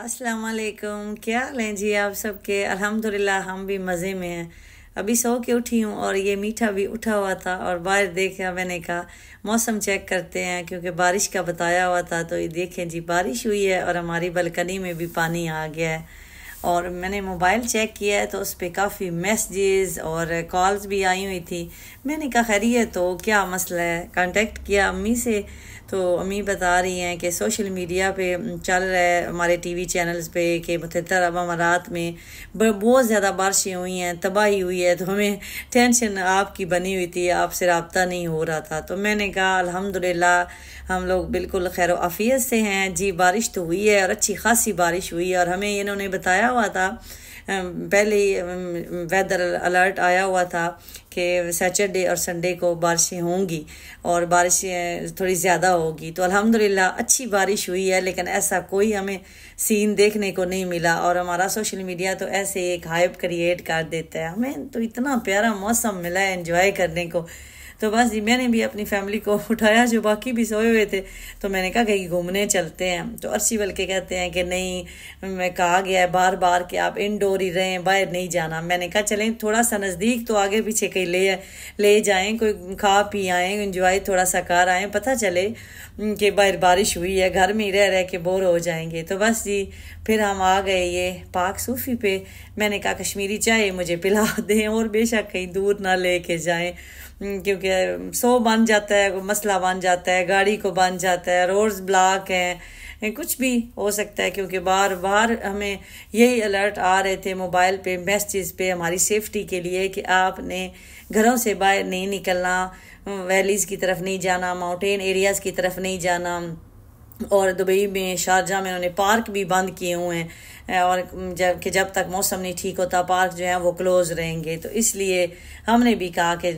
अस्सलाम वालेकुम क्या हाल हैं जी आप सबके अल्हम्दुलिल्लाह हम भी मज़े में हैं अभी सो के उठी हूँ और ये मीठा भी उठा हुआ था और बाहर देखा मैंने कहा मौसम चेक करते हैं क्योंकि बारिश का बताया हुआ था तो ये देखें जी बारिश हुई है और हमारी बलकनी में भी पानी आ गया है और मैंने मोबाइल चेक किया है तो उस पर काफ़ी मैसेजेस और कॉल्स भी आई हुई थी मैंने कहा खैरियत तो क्या मसला है कांटेक्ट किया अम्मी से तो अम्मी बता रही हैं कि सोशल मीडिया पे चल रहा है हमारे टीवी चैनल्स पे कि मुतर अब अमारात में बहुत ज़्यादा बारिशें हुई हैं तबाही हुई है तो हमें टेंशन आपकी बनी हुई थी आपसे रबता नहीं हो रहा था तो मैंने कहा अलहमदिल्ला हम लोग बिल्कुल खैर आफियत से हैं जी बारिश तो हुई है और अच्छी खासी बारिश हुई है और हमें इन्होंने बताया हुआ था पहले ही वेदर अलर्ट आया हुआ था कि सैटरडे और संडे को बारिशें होंगी और बारिशें थोड़ी ज़्यादा होगी तो अल्हम्दुलिल्लाह अच्छी बारिश हुई है लेकिन ऐसा कोई हमें सीन देखने को नहीं मिला और हमारा सोशल मीडिया तो ऐसे एक हाइप क्रिएट कर देता है हमें तो इतना प्यारा मौसम मिला है इन्जॉय करने को तो बस जी मैंने भी अपनी फैमिली को उठाया जो बाकी भी सोए हुए थे तो मैंने कहा कहीं घूमने चलते हैं तो अर्शी के कहते हैं कि नहीं मैं कहा गया है बार बार कि आप इनडोर ही रहें बाहर नहीं जाना मैंने कहा चलें थोड़ा सा नज़दीक तो आगे पीछे कहीं ले ले जाएँ कोई खा पी आएँ इंजॉय थोड़ा सा कर आएँ पता चले कि बाहर बारिश हुई है घर में ही रह रह के बोर हो जाएंगे तो बस जी फिर हम आ गए ये पाक सूफी पे मैंने कहा कश्मीरी चाय मुझे पिला दें और बेशक कहीं दूर ना ले के जाएँ हम्म, क्योंकि सो बन जाता है मसला बन जाता है गाड़ी को बन जाता है रोड्स ब्लॉक हैं कुछ भी हो सकता है क्योंकि बार बार हमें यही अलर्ट आ रहे थे मोबाइल पे मैसेज पे हमारी सेफ्टी के लिए कि आपने घरों से बाहर नहीं निकलना वैलीज़ की तरफ नहीं जाना माउंटेन एरियाज़ की तरफ नहीं जाना और दुबई में शारजा में उन्होंने पार्क भी बंद किए हुए हैं और जब कि जब तक मौसम नहीं ठीक होता पार्क जो है वो क्लोज़ रहेंगे तो इसलिए हमने भी कहा कि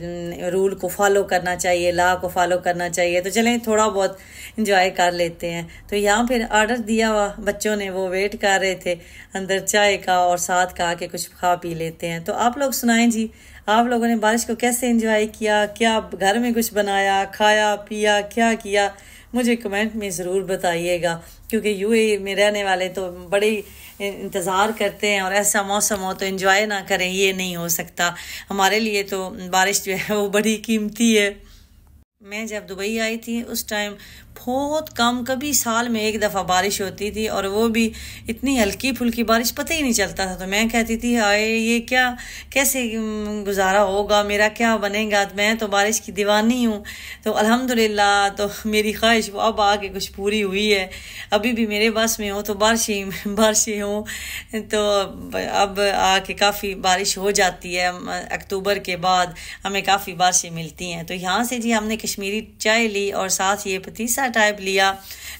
रूल को फॉलो करना चाहिए लॉ को फॉलो करना चाहिए तो चलें थोड़ा बहुत इंजॉय कर लेते हैं तो यहाँ फिर आर्डर दिया हुआ बच्चों ने वो वेट कर रहे थे अंदर चाय का और साथ कहा कि कुछ खा पी लेते हैं तो आप लोग सुनाएं जी आप लोगों ने बारिश को कैसे इंजॉय किया क्या घर में कुछ बनाया खाया पिया क्या किया मुझे कमेंट में ज़रूर बताइएगा क्योंकि यूएई में रहने वाले तो बड़े इंतज़ार करते हैं और ऐसा मौसम हो तो इन्जॉय ना करें ये नहीं हो सकता हमारे लिए तो बारिश जो है वो बड़ी कीमती है मैं जब दुबई आई थी उस टाइम बहुत कम कभी साल में एक दफ़ा बारिश होती थी और वो भी इतनी हल्की फुल्की बारिश पता ही नहीं चलता था तो मैं कहती थी आए ये क्या कैसे गुजारा होगा मेरा क्या बनेगा मैं तो बारिश की दीवानी हूँ तो अल्हम्दुलिल्लाह तो मेरी ख्वाहिश वो अब आके कुछ पूरी हुई है अभी भी मेरे बस में हो तो बारिश बारिश ही हों तो अब आके काफ़ी बारिश हो जाती है अक्टूबर के बाद हमें काफ़ी बारिशें मिलती हैं तो यहाँ से जी हमने कश्मीरी चाय ली और साथ ये पतीसा टाइप लिया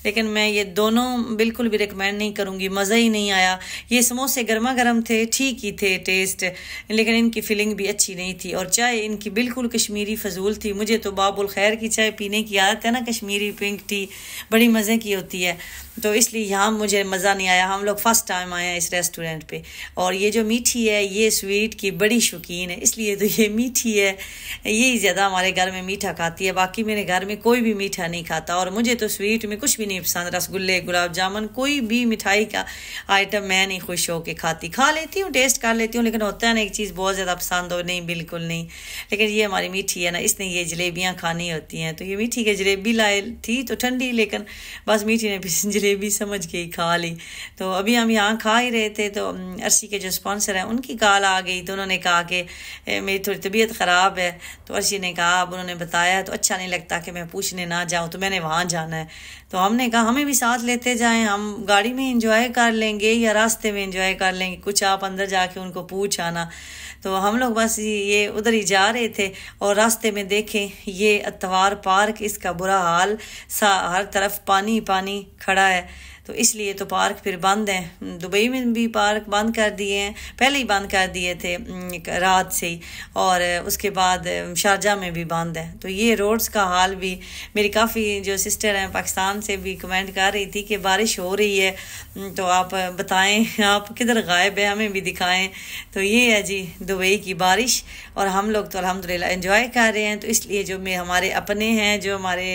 लेकिन मैं ये दोनों बिल्कुल भी रिकमेंड नहीं करूँगी मज़ा ही नहीं आया ये समोसे गर्मा गर्म थे ठीक ही थे टेस्ट लेकिन इनकी फीलिंग भी अच्छी नहीं थी और चाय इनकी बिल्कुल कश्मीरी फजूल थी मुझे तो बाबुल खैर की चाय पीने की आदत है ना कश्मीरी पिंक टी बड़ी मज़े की होती है तो इसलिए यहाँ मुझे मज़ा नहीं आया हम लोग फ़र्स्ट टाइम आए हैं इस रेस्टोरेंट पे और ये जो मीठी है ये स्वीट की बड़ी शौकीन है इसलिए तो ये मीठी है यही ज़्यादा हमारे घर में मीठा खाती है बाकी मेरे घर में कोई भी मीठा नहीं खाता और मुझे तो स्वीट में कुछ भी नहीं पसंद रसगुल्ले गुलाब जामुन कोई भी मिठाई का आइटम मैं नहीं खुश हो के खाती खा लेती हूँ टेस्ट कर लेती हूँ लेकिन होता है ना एक चीज़ बहुत ज़्यादा पसंद हो नहीं बिल्कुल नहीं लेकिन ये हमारी मीठी है ना इसने ये जलेबियाँ खानी होती हैं तो ये मीठी की जलेबी लाए थी तो ठंडी लेकिन बस मीठी ने फिर जलेबी समझ के ही खा ली तो अभी हम यहाँ खा ही रहे थे तो अर्शी के जो स्पॉन्सर हैं उनकी कॉल आ गई तो उन्होंने कहा कि मेरी थोड़ी तबीयत ख़राब है तो अर्शी ने कहा अब उन्होंने बताया तो अच्छा अच्छा नहीं लगता कि मैं पूछने ना जाऊं तो मैंने वहां जाना है तो हमने कहा हमें भी साथ लेते जाएं हम गाड़ी में इंजॉय कर लेंगे या रास्ते में इंजॉय कर लेंगे कुछ आप अंदर जाके उनको पूछ आना तो हम लोग बस ये उधर ही जा रहे थे और रास्ते में देखें ये अतवार पार्क इसका बुरा हाल सा हर तरफ पानी पानी खड़ा है तो इसलिए तो पार्क फिर बंद हैं हम्म, दुबई में भी पार्क बंद कर दिए हैं पहले ही बंद कर दिए थे हम्म, रात से ही और उसके बाद शारजा में भी बंद है तो ये रोड्स का हाल भी मेरी काफ़ी जो सिस्टर हैं पाकिस्तान से भी कमेंट कर रही थी कि बारिश हो रही है हम्म, तो आप बताएं आप किधर गायब है हमें भी दिखाएं तो ये है जी दुबई की बारिश और हम लोग तो अलहमदिल्ला इन्जॉय कर रहे हैं तो इसलिए जो हमारे अपने हैं जो हमारे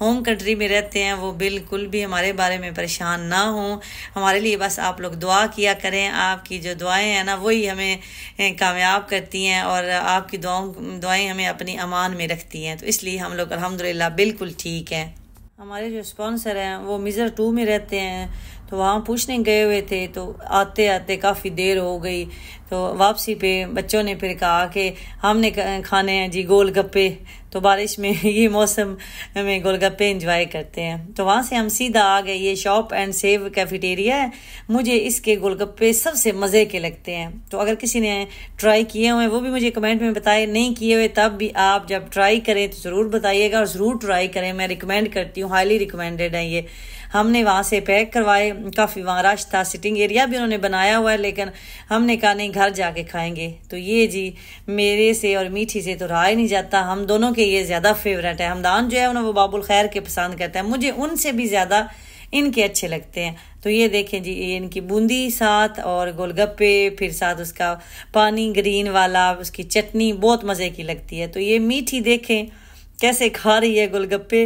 होम कंट्री में रहते हैं वो बिल्कुल भी हमारे बारे में परेशान परेशान ना हो हमारे लिए बस आप लोग दुआ किया करें आपकी जो दुआएं हैं ना वही हमें कामयाब करती हैं और आपकी दुआओं दुआएं हमें अपनी अमान में रखती हैं तो इसलिए हम लोग अलहमदिल्ला बिल्कुल ठीक हैं हमारे जो स्पॉन्सर हैं वो मिज़र टू में रहते हैं तो वहाँ पूछने गए हुए थे तो आते आते काफ़ी देर हो गई तो वापसी पे बच्चों ने फिर कहा कि हमने खाने हैं जी गोल गप्पे तो बारिश में ये मौसम में गोलगप्पे इंजॉय करते हैं तो वहाँ से हम सीधा आ गए ये शॉप एंड सेव कैफेटेरिया है मुझे इसके गोलगप्पे सबसे मज़े के लगते हैं तो अगर किसी ने ट्राई किए हुए वो भी मुझे कमेंट में बताए नहीं किए हुए तब भी आप जब ट्राई करें तो ज़रूर बताइएगा और ज़रूर ट्राई करें मैं रिकमेंड करती हूँ हाईली रिकमेंडेड है ये हमने वहाँ से पैक करवाए काफ़ी वहाँ रश था सिटिंग एरिया भी उन्होंने बनाया हुआ है लेकिन हमने कहा नहीं घर जाके खाएंगे तो ये जी मेरे से और मीठी से तो रहा ही नहीं जाता हम दोनों के ये ज़्यादा फेवरेट है हमदान जो है उन्हें वो बाबुल खैर के पसंद करता है मुझे उनसे भी ज़्यादा इनके अच्छे लगते हैं तो ये देखें जी ये इनकी बूंदी साथ और गोलगप्पे फिर साथ उसका पानी ग्रीन वाला उसकी चटनी बहुत मज़े की लगती है तो ये मीठी देखें कैसे खा रही है गोलगप्पे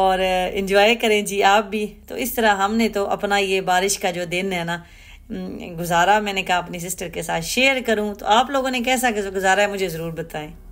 और इन्जॉय करें जी आप भी तो इस तरह हमने तो अपना ये बारिश का जो दिन है ना गुजारा मैंने कहा अपनी सिस्टर के साथ शेयर करूं तो आप लोगों ने कैसा गुजारा है मुझे ज़रूर बताएं